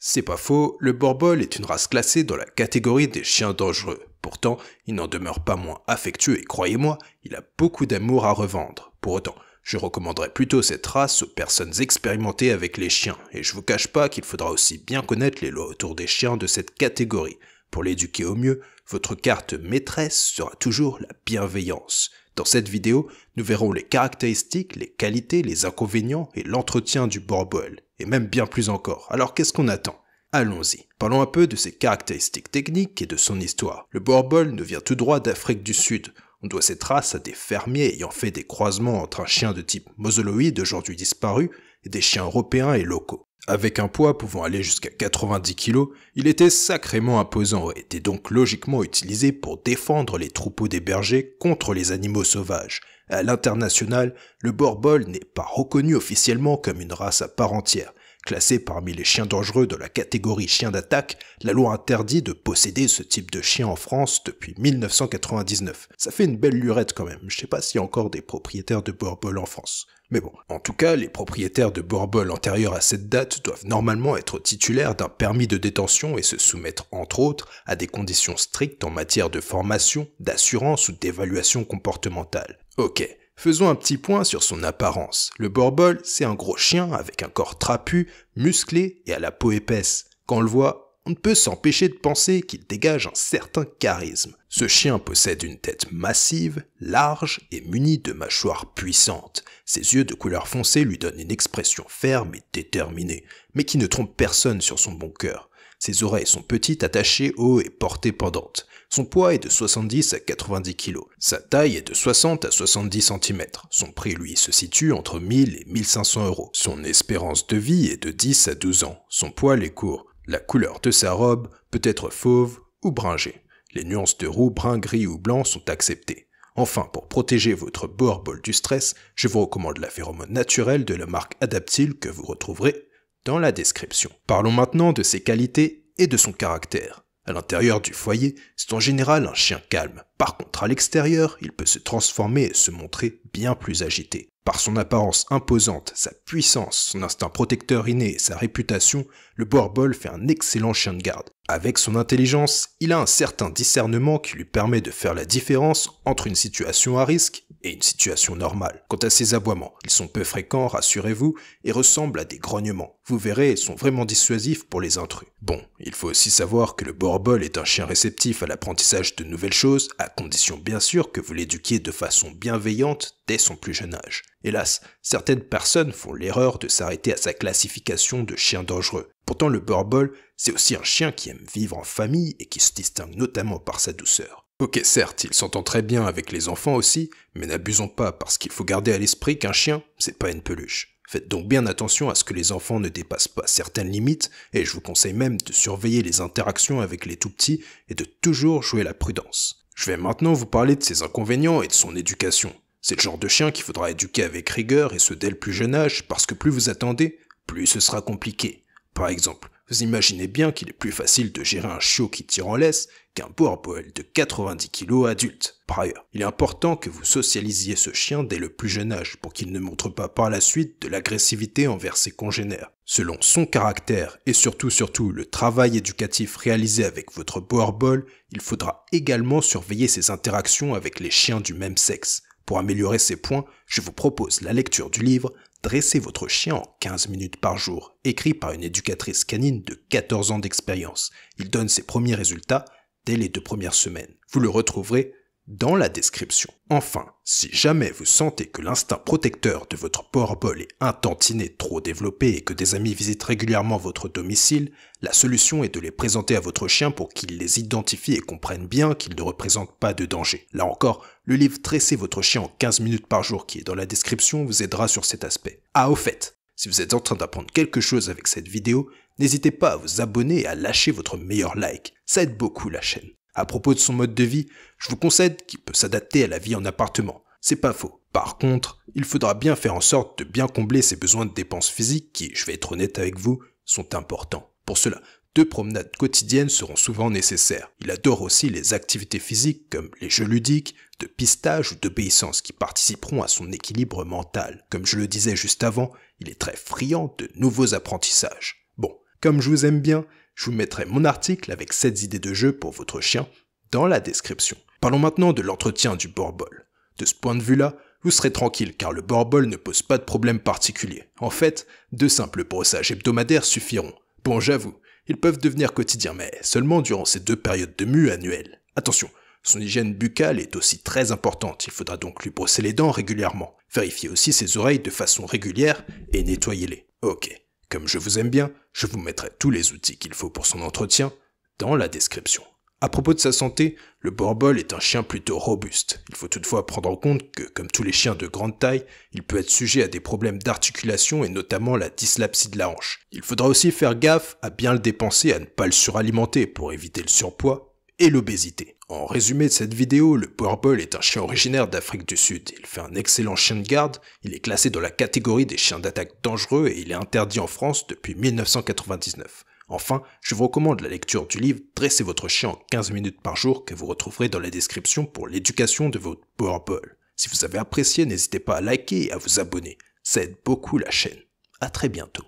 C'est pas faux, le borbol est une race classée dans la catégorie des chiens dangereux. Pourtant, il n'en demeure pas moins affectueux et croyez-moi, il a beaucoup d'amour à revendre. Pour autant, je recommanderais plutôt cette race aux personnes expérimentées avec les chiens, et je vous cache pas qu'il faudra aussi bien connaître les lois autour des chiens de cette catégorie. Pour l'éduquer au mieux, votre carte maîtresse sera toujours la bienveillance. Dans cette vidéo, nous verrons les caractéristiques, les qualités, les inconvénients et l'entretien du Borbole et même bien plus encore. Alors qu'est-ce qu'on attend Allons-y. Parlons un peu de ses caractéristiques techniques et de son histoire. Le Borbole ne vient tout droit d'Afrique du Sud. On doit ses traces à des fermiers ayant fait des croisements entre un chien de type mosoloïde aujourd'hui disparu et des chiens européens et locaux. Avec un poids pouvant aller jusqu'à 90 kg, il était sacrément imposant et était donc logiquement utilisé pour défendre les troupeaux des bergers contre les animaux sauvages. À l'international, le borbol n'est pas reconnu officiellement comme une race à part entière, Classé parmi les chiens dangereux de la catégorie chien d'attaque, la loi interdit de posséder ce type de chien en France depuis 1999. Ça fait une belle lurette quand même, je sais pas s'il y a encore des propriétaires de Borbol en France. Mais bon, en tout cas, les propriétaires de Borbol antérieurs à cette date doivent normalement être titulaires d'un permis de détention et se soumettre entre autres à des conditions strictes en matière de formation, d'assurance ou d'évaluation comportementale. Ok, Faisons un petit point sur son apparence. Le borbol, c'est un gros chien avec un corps trapu, musclé et à la peau épaisse. Quand on le voit, on ne peut s'empêcher de penser qu'il dégage un certain charisme. Ce chien possède une tête massive, large et munie de mâchoires puissantes. Ses yeux de couleur foncée lui donnent une expression ferme et déterminée, mais qui ne trompe personne sur son bon cœur. Ses oreilles sont petites, attachées haut et portées pendantes. Son poids est de 70 à 90 kg. Sa taille est de 60 à 70 cm. Son prix, lui, se situe entre 1000 et 1500 euros. Son espérance de vie est de 10 à 12 ans. Son poil est court. La couleur de sa robe peut être fauve ou bringée. Les nuances de roux, brun, gris ou blanc sont acceptées. Enfin, pour protéger votre borbol du stress, je vous recommande la phéromone naturelle de la marque Adaptil que vous retrouverez dans la description. Parlons maintenant de ses qualités et de son caractère. À l'intérieur du foyer, c'est en général un chien calme. Par contre, à l'extérieur, il peut se transformer et se montrer bien plus agité. Par son apparence imposante, sa puissance, son instinct protecteur inné et sa réputation, le Borbol fait un excellent chien de garde. Avec son intelligence, il a un certain discernement qui lui permet de faire la différence entre une situation à risque et une situation normale. Quant à ses aboiements, ils sont peu fréquents, rassurez-vous, et ressemblent à des grognements. Vous verrez, ils sont vraiment dissuasifs pour les intrus. Bon, il faut aussi savoir que le Borbol est un chien réceptif à l'apprentissage de nouvelles choses, à condition bien sûr que vous l'éduquiez de façon bienveillante dès son plus jeune âge. Hélas, certaines personnes font l'erreur de s'arrêter à sa classification de chien dangereux. Pourtant, le Burbol, c'est aussi un chien qui aime vivre en famille et qui se distingue notamment par sa douceur. Ok, certes, il s'entend très bien avec les enfants aussi, mais n'abusons pas parce qu'il faut garder à l'esprit qu'un chien, c'est pas une peluche. Faites donc bien attention à ce que les enfants ne dépassent pas certaines limites, et je vous conseille même de surveiller les interactions avec les tout-petits et de toujours jouer la prudence. Je vais maintenant vous parler de ses inconvénients et de son éducation. C'est le genre de chien qu'il faudra éduquer avec rigueur et ce dès le plus jeune âge, parce que plus vous attendez, plus ce sera compliqué. Par exemple, vous imaginez bien qu'il est plus facile de gérer un chiot qui tire en laisse qu'un boerboel de 90 kg adulte. Par ailleurs, il est important que vous socialisiez ce chien dès le plus jeune âge pour qu'il ne montre pas par la suite de l'agressivité envers ses congénères. Selon son caractère et surtout surtout le travail éducatif réalisé avec votre boerboel, il faudra également surveiller ses interactions avec les chiens du même sexe. Pour améliorer ces points, je vous propose la lecture du livre Dressez votre chien en 15 minutes par jour, écrit par une éducatrice canine de 14 ans d'expérience. Il donne ses premiers résultats dès les deux premières semaines. Vous le retrouverez dans la description. Enfin, si jamais vous sentez que l'instinct protecteur de votre Powerball est un tantinet trop développé et que des amis visitent régulièrement votre domicile, la solution est de les présenter à votre chien pour qu'il les identifie et comprenne bien qu'ils ne représentent pas de danger. Là encore, le livre Tresser votre chien en 15 minutes par jour qui est dans la description vous aidera sur cet aspect. Ah, au fait, si vous êtes en train d'apprendre quelque chose avec cette vidéo, n'hésitez pas à vous abonner et à lâcher votre meilleur like. Ça aide beaucoup la chaîne. À propos de son mode de vie, je vous concède qu'il peut s'adapter à la vie en appartement. C'est pas faux. Par contre, il faudra bien faire en sorte de bien combler ses besoins de dépenses physiques qui, je vais être honnête avec vous, sont importants. Pour cela, deux promenades quotidiennes seront souvent nécessaires. Il adore aussi les activités physiques comme les jeux ludiques, de pistage ou d'obéissance qui participeront à son équilibre mental. Comme je le disais juste avant, il est très friand de nouveaux apprentissages. Bon, comme je vous aime bien, je vous mettrai mon article avec 7 idées de jeu pour votre chien dans la description. Parlons maintenant de l'entretien du borbol. De ce point de vue-là, vous serez tranquille car le borbol ne pose pas de problème particulier. En fait, deux simples brossages hebdomadaires suffiront. Bon, j'avoue, ils peuvent devenir quotidiens, mais seulement durant ces deux périodes de mue annuelles. Attention, son hygiène buccale est aussi très importante, il faudra donc lui brosser les dents régulièrement. Vérifiez aussi ses oreilles de façon régulière et nettoyez-les. Ok. Comme je vous aime bien, je vous mettrai tous les outils qu'il faut pour son entretien dans la description. À propos de sa santé, le borbol est un chien plutôt robuste. Il faut toutefois prendre en compte que, comme tous les chiens de grande taille, il peut être sujet à des problèmes d'articulation et notamment la dyslapsie de la hanche. Il faudra aussi faire gaffe à bien le dépenser, à ne pas le suralimenter pour éviter le surpoids, et l'obésité. En résumé de cette vidéo, le Powerball est un chien originaire d'Afrique du Sud. Il fait un excellent chien de garde, il est classé dans la catégorie des chiens d'attaque dangereux et il est interdit en France depuis 1999. Enfin, je vous recommande la lecture du livre Dressez votre chien en 15 minutes par jour que vous retrouverez dans la description pour l'éducation de votre Powerball. Si vous avez apprécié, n'hésitez pas à liker et à vous abonner. Ça aide beaucoup la chaîne. À très bientôt.